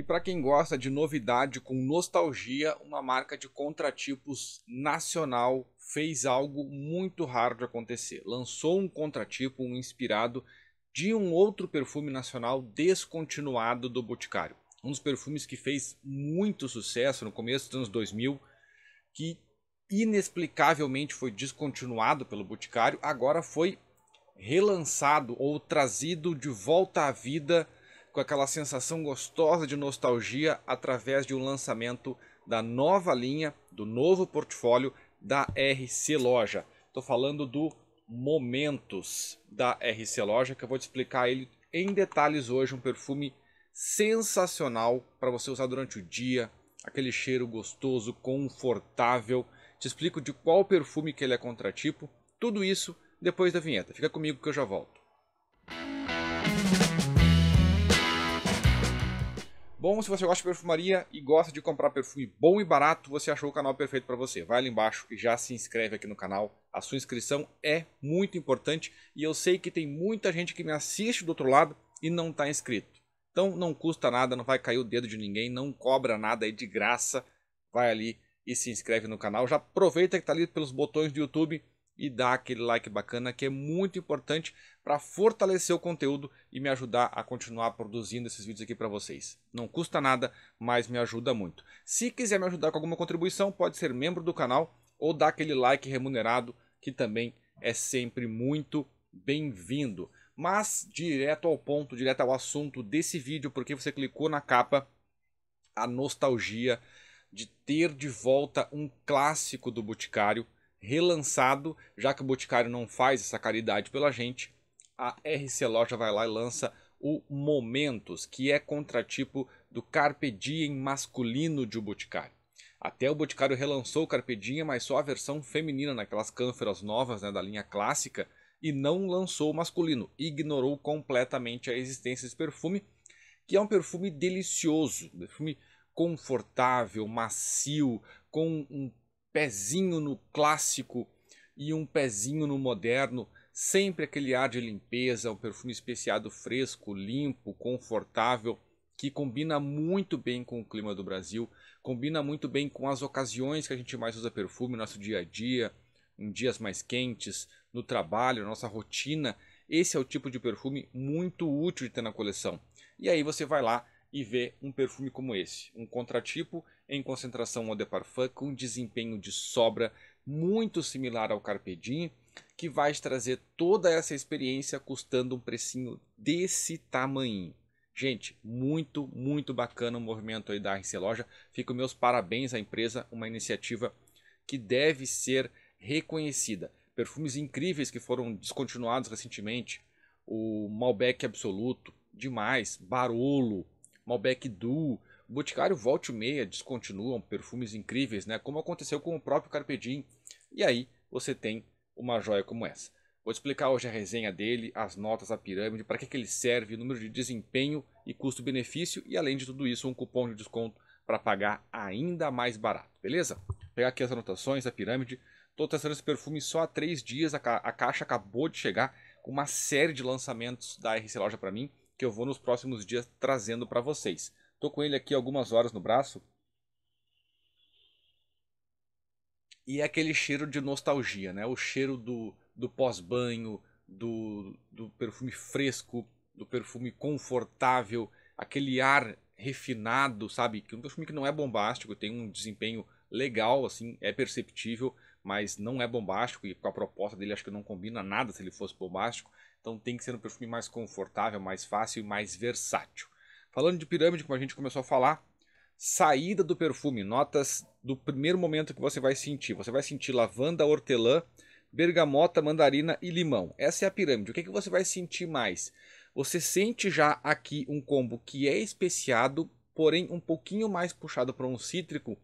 E para quem gosta de novidade com nostalgia, uma marca de contratipos nacional fez algo muito raro de acontecer. Lançou um contratipo um inspirado de um outro perfume nacional descontinuado do Boticário. Um dos perfumes que fez muito sucesso no começo dos anos 2000, que inexplicavelmente foi descontinuado pelo Boticário, agora foi relançado ou trazido de volta à vida com aquela sensação gostosa de nostalgia através de um lançamento da nova linha, do novo portfólio da RC Loja. Estou falando do Momentos da RC Loja, que eu vou te explicar ele em detalhes hoje. Um perfume sensacional para você usar durante o dia, aquele cheiro gostoso, confortável. Te explico de qual perfume que ele é contratipo. Tudo isso depois da vinheta. Fica comigo que eu já volto. Bom, se você gosta de perfumaria e gosta de comprar perfume bom e barato, você achou o canal perfeito para você. Vai ali embaixo e já se inscreve aqui no canal. A sua inscrição é muito importante e eu sei que tem muita gente que me assiste do outro lado e não está inscrito. Então não custa nada, não vai cair o dedo de ninguém, não cobra nada, aí de graça. Vai ali e se inscreve no canal. Já aproveita que está ali pelos botões do YouTube e dá aquele like bacana que é muito importante para fortalecer o conteúdo e me ajudar a continuar produzindo esses vídeos aqui para vocês. Não custa nada, mas me ajuda muito. Se quiser me ajudar com alguma contribuição, pode ser membro do canal ou dar aquele like remunerado, que também é sempre muito bem-vindo. Mas direto ao ponto, direto ao assunto desse vídeo, porque você clicou na capa, a nostalgia de ter de volta um clássico do Boticário relançado, já que o Boticário não faz essa caridade pela gente, a RC Loja vai lá e lança o Momentos, que é contratipo do Carpe Diem masculino de O Boticário. Até o Boticário relançou o Carpe Diem, mas só a versão feminina, naquelas cânferas novas né, da linha clássica, e não lançou o masculino, ignorou completamente a existência desse perfume, que é um perfume delicioso, um perfume confortável, macio, com um pezinho no clássico e um pezinho no moderno, sempre aquele ar de limpeza, um perfume especiado fresco, limpo, confortável, que combina muito bem com o clima do Brasil, combina muito bem com as ocasiões que a gente mais usa perfume, nosso dia a dia, em dias mais quentes, no trabalho, nossa rotina. Esse é o tipo de perfume muito útil de ter na coleção. E aí você vai lá e ver um perfume como esse, um contratipo em concentração eau de parfum com desempenho de sobra muito similar ao Carpe Diem, que vai trazer toda essa experiência custando um precinho desse tamanho. Gente, muito, muito bacana o movimento aí da RC Loja. Fico meus parabéns à empresa, uma iniciativa que deve ser reconhecida. Perfumes incríveis que foram descontinuados recentemente, o Malbec Absoluto, demais, Barolo, Malbec Duo, Boticário Volte Meia descontinuam perfumes incríveis, né? Como aconteceu com o próprio Carpe E aí você tem uma joia como essa. Vou explicar hoje a resenha dele, as notas da pirâmide, para que, que ele serve, o número de desempenho e custo-benefício e além de tudo isso um cupom de desconto para pagar ainda mais barato, beleza? Vou pegar aqui as anotações, a pirâmide. Estou testando esse perfume só há três dias, a, ca a caixa acabou de chegar com uma série de lançamentos da RC Loja para mim que eu vou nos próximos dias trazendo para vocês. Tô com ele aqui algumas horas no braço. E é aquele cheiro de nostalgia, né? O cheiro do, do pós-banho, do, do perfume fresco, do perfume confortável, aquele ar refinado, sabe? Que um perfume que não é bombástico, tem um desempenho legal, assim, é perceptível, mas não é bombástico e com a proposta dele acho que não combina nada se ele fosse bombástico. Então tem que ser um perfume mais confortável, mais fácil e mais versátil. Falando de pirâmide, como a gente começou a falar, saída do perfume, notas do primeiro momento que você vai sentir. Você vai sentir lavanda, hortelã, bergamota, mandarina e limão. Essa é a pirâmide. O que, é que você vai sentir mais? Você sente já aqui um combo que é especiado, porém um pouquinho mais puxado para um cítrico,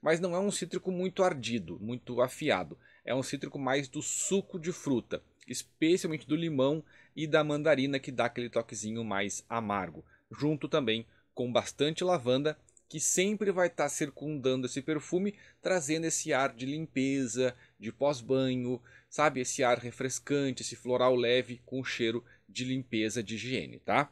mas não é um cítrico muito ardido, muito afiado. É um cítrico mais do suco de fruta especialmente do limão e da mandarina que dá aquele toquezinho mais amargo, junto também com bastante lavanda que sempre vai estar tá circundando esse perfume, trazendo esse ar de limpeza, de pós-banho, sabe? Esse ar refrescante, esse floral leve com cheiro de limpeza, de higiene, tá?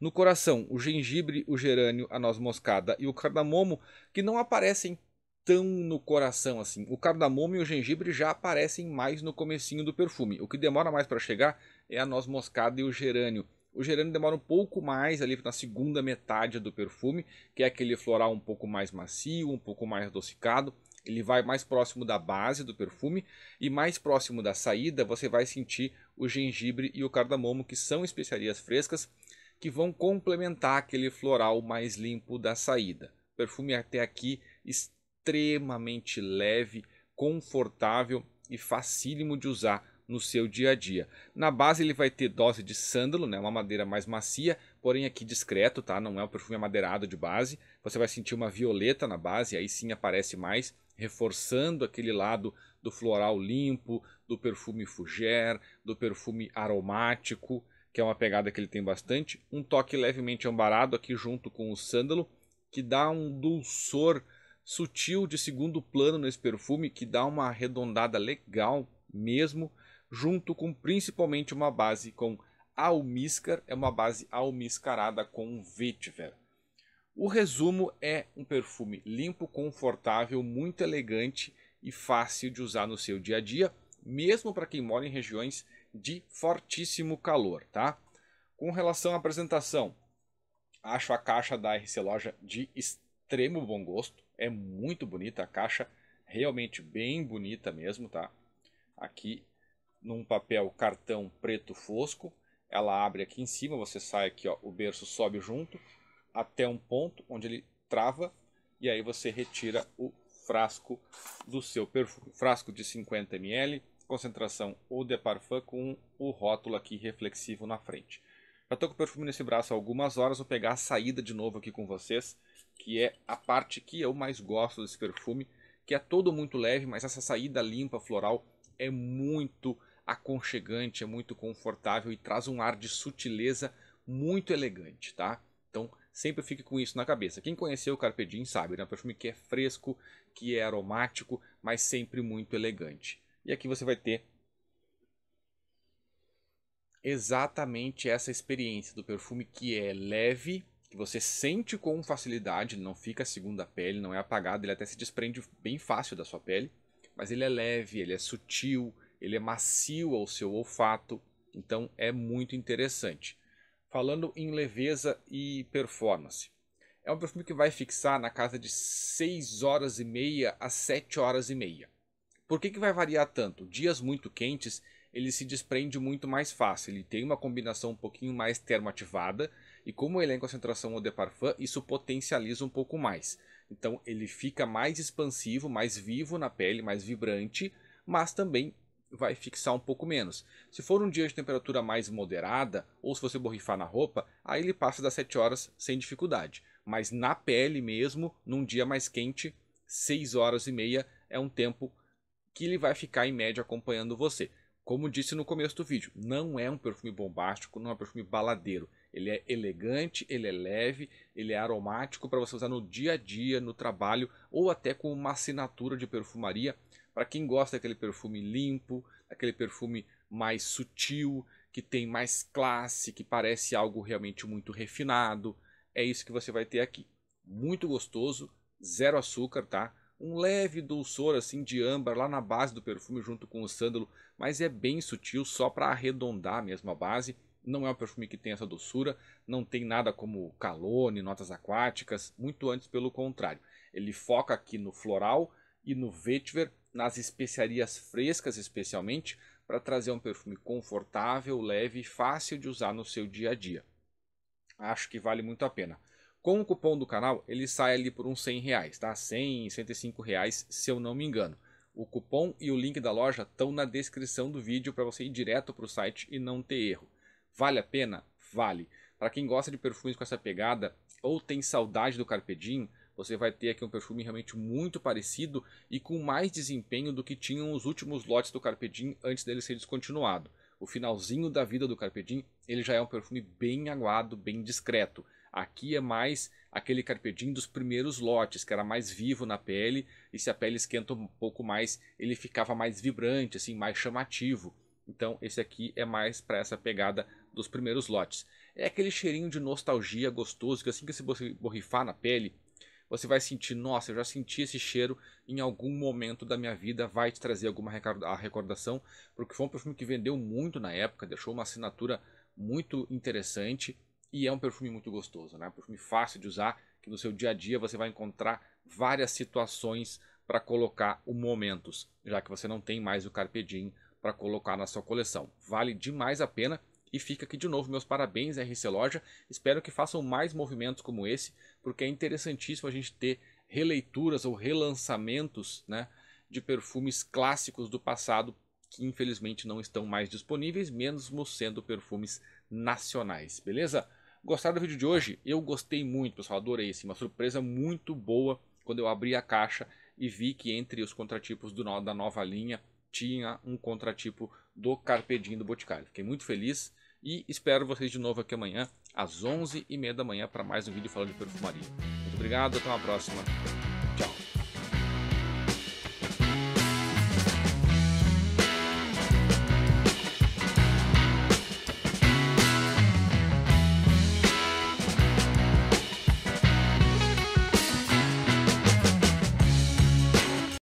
No coração, o gengibre, o gerânio, a noz moscada e o cardamomo, que não aparecem tão no coração assim. O cardamomo e o gengibre já aparecem mais no comecinho do perfume. O que demora mais para chegar é a noz moscada e o gerânio. O gerânio demora um pouco mais ali na segunda metade do perfume, que é aquele floral um pouco mais macio, um pouco mais adocicado. Ele vai mais próximo da base do perfume e mais próximo da saída você vai sentir o gengibre e o cardamomo, que são especiarias frescas que vão complementar aquele floral mais limpo da saída. O perfume até aqui extremamente leve, confortável e facílimo de usar no seu dia a dia. Na base ele vai ter dose de sândalo, né, uma madeira mais macia, porém aqui discreto, tá? Não é um perfume amadeirado de base. Você vai sentir uma violeta na base, aí sim aparece mais, reforçando aquele lado do floral limpo, do perfume fougère, do perfume aromático, que é uma pegada que ele tem bastante. Um toque levemente ambarado aqui junto com o sândalo, que dá um dulçor sutil de segundo plano nesse perfume que dá uma arredondada legal mesmo, junto com principalmente uma base com almíscar, é uma base almiscarada com vetiver. O resumo é um perfume limpo, confortável, muito elegante e fácil de usar no seu dia a dia, mesmo para quem mora em regiões de fortíssimo calor, tá? Com relação à apresentação, acho a caixa da RC Loja de extremo bom gosto é muito bonita, a caixa realmente bem bonita mesmo, tá? Aqui num papel cartão preto fosco, ela abre aqui em cima, você sai aqui, ó, o berço sobe junto até um ponto onde ele trava e aí você retira o frasco do seu perfume, frasco de 50 ml, concentração ou de parfum com o rótulo aqui reflexivo na frente. Já estou com o perfume nesse braço há algumas horas, vou pegar a saída de novo aqui com vocês que é a parte que eu mais gosto desse perfume, que é todo muito leve, mas essa saída limpa floral é muito aconchegante, é muito confortável e traz um ar de sutileza muito elegante, tá? Então, sempre fique com isso na cabeça. Quem conheceu o Carpe Diem sabe, né? É um perfume que é fresco, que é aromático, mas sempre muito elegante. E aqui você vai ter exatamente essa experiência do perfume que é leve, que você sente com facilidade, não fica segundo a pele, não é apagado, ele até se desprende bem fácil da sua pele, mas ele é leve, ele é sutil, ele é macio ao seu olfato, então é muito interessante. Falando em leveza e performance, é um perfume que vai fixar na casa de 6 horas e meia a 7 horas e meia. Por que, que vai variar tanto? Dias muito quentes, ele se desprende muito mais fácil, ele tem uma combinação um pouquinho mais termoativada, e como ele é em concentração ou de Parfum, isso potencializa um pouco mais. Então ele fica mais expansivo, mais vivo na pele, mais vibrante, mas também vai fixar um pouco menos. Se for um dia de temperatura mais moderada, ou se você borrifar na roupa, aí ele passa das 7 horas sem dificuldade. Mas na pele mesmo, num dia mais quente, 6 horas e meia é um tempo que ele vai ficar em média acompanhando você. Como disse no começo do vídeo, não é um perfume bombástico, não é um perfume baladeiro. Ele é elegante, ele é leve, ele é aromático para você usar no dia a dia, no trabalho ou até com uma assinatura de perfumaria para quem gosta daquele perfume limpo, aquele perfume mais sutil, que tem mais classe, que parece algo realmente muito refinado. É isso que você vai ter aqui. Muito gostoso, zero açúcar, tá? Um leve dulçor assim de âmbar lá na base do perfume junto com o sândalo, mas é bem sutil, só para arredondar mesmo a base não é um perfume que tem essa doçura, não tem nada como calone, notas aquáticas, muito antes pelo contrário. Ele foca aqui no floral e no vetiver, nas especiarias frescas especialmente, para trazer um perfume confortável, leve e fácil de usar no seu dia a dia. Acho que vale muito a pena. Com o cupom do canal, ele sai ali por uns 100 reais, tá? 100, 105 reais, se eu não me engano. O cupom e o link da loja estão na descrição do vídeo para você ir direto para o site e não ter erro. Vale a pena? Vale. Para quem gosta de perfumes com essa pegada ou tem saudade do Carpedim, você vai ter aqui um perfume realmente muito parecido e com mais desempenho do que tinham os últimos lotes do Carpedim antes dele ser descontinuado. O finalzinho da vida do Carpedim, ele já é um perfume bem aguado, bem discreto. Aqui é mais aquele carpedim dos primeiros lotes, que era mais vivo na pele, e se a pele esquenta um pouco mais, ele ficava mais vibrante, assim, mais chamativo. Então esse aqui é mais para essa pegada dos primeiros lotes. É aquele cheirinho de nostalgia gostoso que assim que você borrifar na pele, você vai sentir, nossa, eu já senti esse cheiro em algum momento da minha vida, vai te trazer alguma recordação, porque foi um perfume que vendeu muito na época, deixou uma assinatura muito interessante e é um perfume muito gostoso, né? Um perfume fácil de usar, que no seu dia a dia você vai encontrar várias situações para colocar o momentos, já que você não tem mais o carpe diem para colocar na sua coleção. Vale demais a pena e fica aqui de novo meus parabéns RC Loja. Espero que façam mais movimentos como esse, porque é interessantíssimo a gente ter releituras ou relançamentos, né, de perfumes clássicos do passado que infelizmente não estão mais disponíveis, mesmo sendo perfumes nacionais, beleza? Gostaram do vídeo de hoje? Eu gostei muito, pessoal, adorei, sim, uma surpresa muito boa quando eu abri a caixa e vi que entre os contratipos do, da nova linha tinha um contratipo do Carpedinho do Boticário. Fiquei muito feliz e espero vocês de novo aqui amanhã às 11h30 da manhã para mais um vídeo falando de perfumaria. Muito obrigado, até uma próxima.